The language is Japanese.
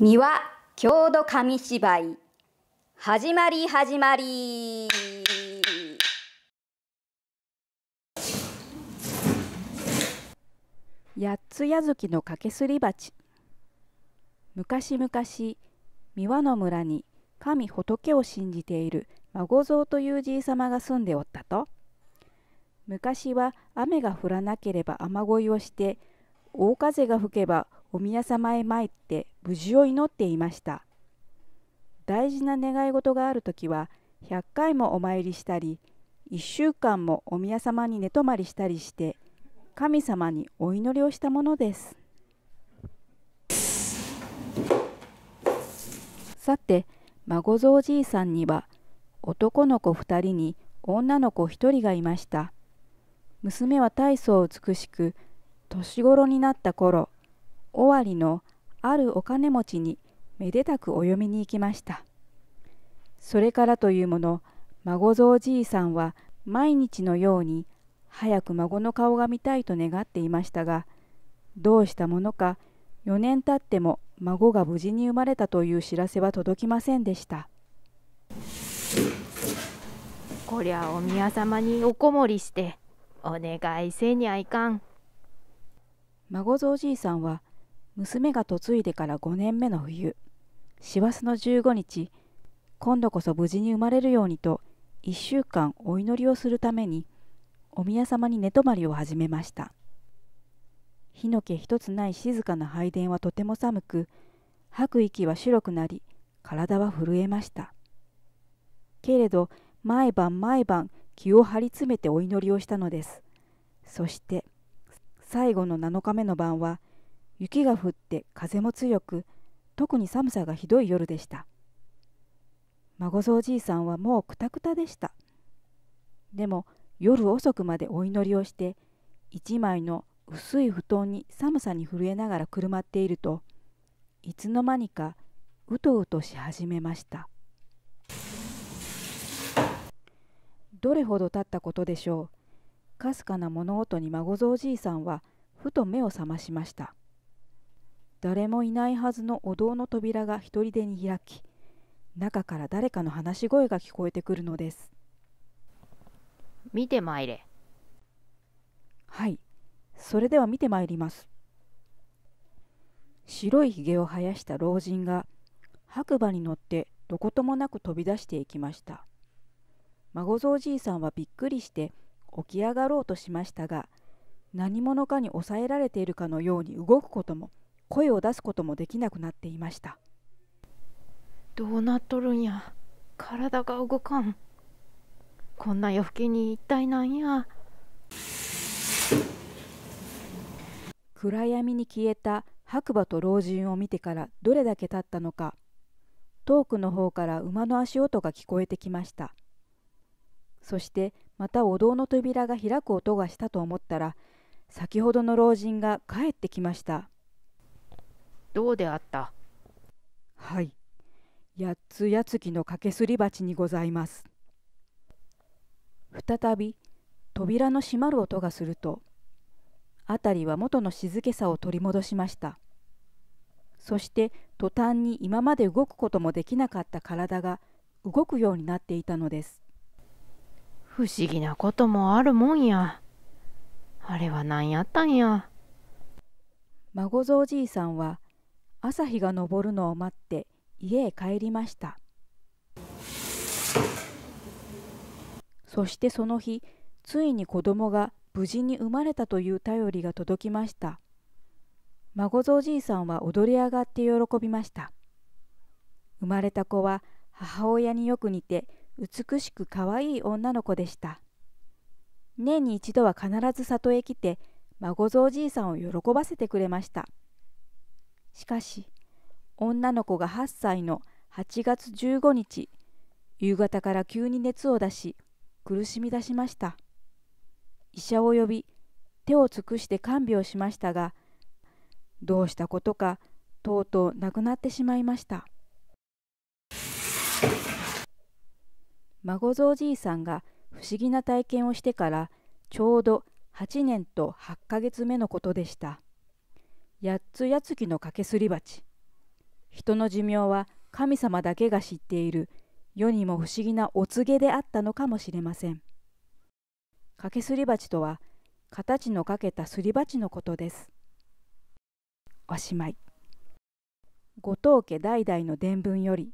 三輪郷土紙芝居始まり始まり八つ矢月のかけすり鉢昔々三輪の村に神仏を信じている孫蔵というじいさまが住んでおったと昔は雨が降らなければ雨乞いをして大風が吹けばお宮様へ参って無事を祈っていました大事な願い事がある時は100回もお参りしたり1週間もお宮様に寝泊まりしたりして神様にお祈りをしたものですさて孫蔵おじいさんには男の子2人に女の子1人がいました娘は大層美しく年頃になった頃尾張のあるお金持ちにめでたくお嫁に行きましたそれからというもの孫蔵じいさんは毎日のように早く孫の顔が見たいと願っていましたがどうしたものか4年経っても孫が無事に生まれたという知らせは届きませんでしたこりゃお宮様におこもりしてお願いせにゃいかん孫蔵じいさんは娘が嫁いでから5年目の冬師走の15日今度こそ無事に生まれるようにと1週間お祈りをするためにお宮様に寝泊まりを始めました火の気一つない静かな拝殿はとても寒く吐く息は白くなり体は震えましたけれど毎晩毎晩気を張り詰めてお祈りをしたのですそして最後の7日目の晩は雪が降って風も強く特に寒さがひどい夜でした孫蔵じいさんはもうくたくたでしたでも夜遅くまでお祈りをして一枚の薄い布団に寒さに震えながらくるまっているといつの間にかうとうとし始めましたどれほど経ったことでしょうかすかな物音に孫蔵じいさんはふと目を覚ましました誰もいないはずのお堂の扉が一人でに開き中から誰かの話し声が聞こえてくるのです見てまいれはいそれでは見てまいります白いひげを生やした老人が白馬に乗ってどこともなく飛び出していきました孫蔵じいさんはびっくりして起き上がろうとしましたが何者かに抑えられているかのように動くことも声を出すこともできなくなっていましたどうなっとるんや体が動かんこんな夜更けに一体なんや暗闇に消えた白馬と老人を見てからどれだけ経ったのか遠くの方から馬の足音が聞こえてきましたそしてまたお堂の扉が開く音がしたと思ったら先ほどの老人が帰ってきましたどうであったはい八つ八つきのかけすり鉢にございます再び扉の閉まる音がすると辺りは元の静けさを取り戻しましたそして途端に今まで動くこともできなかった体が動くようになっていたのです不思議なこともあるもんやあれは何やったんや孫蔵じいさんは朝日が昇るのを待って家へ帰りましたそしてその日ついに子供が無事に生まれたという便りが届きました孫ぞおじいさんは踊り上がって喜びました生まれた子は母親によく似て美しくかわい女の子でした年に一度は必ず里へ来て孫ぞおじいさんを喜ばせてくれましたしかし、女の子が8歳の8月15日、夕方から急に熱を出し、苦しみ出しました。医者を呼び、手を尽くして看病しましたが、どうしたことか、とうとう亡くなってしまいました。孫蔵じいさんが不思議な体験をしてから、ちょうど8年と8ヶ月目のことでした。八つ八つ木のかけすり鉢人の寿命は神様だけが知っている世にも不思議なお告げであったのかもしれませんかけすり鉢とは形のかけたすり鉢のことですおしまい後藤家代々の伝聞より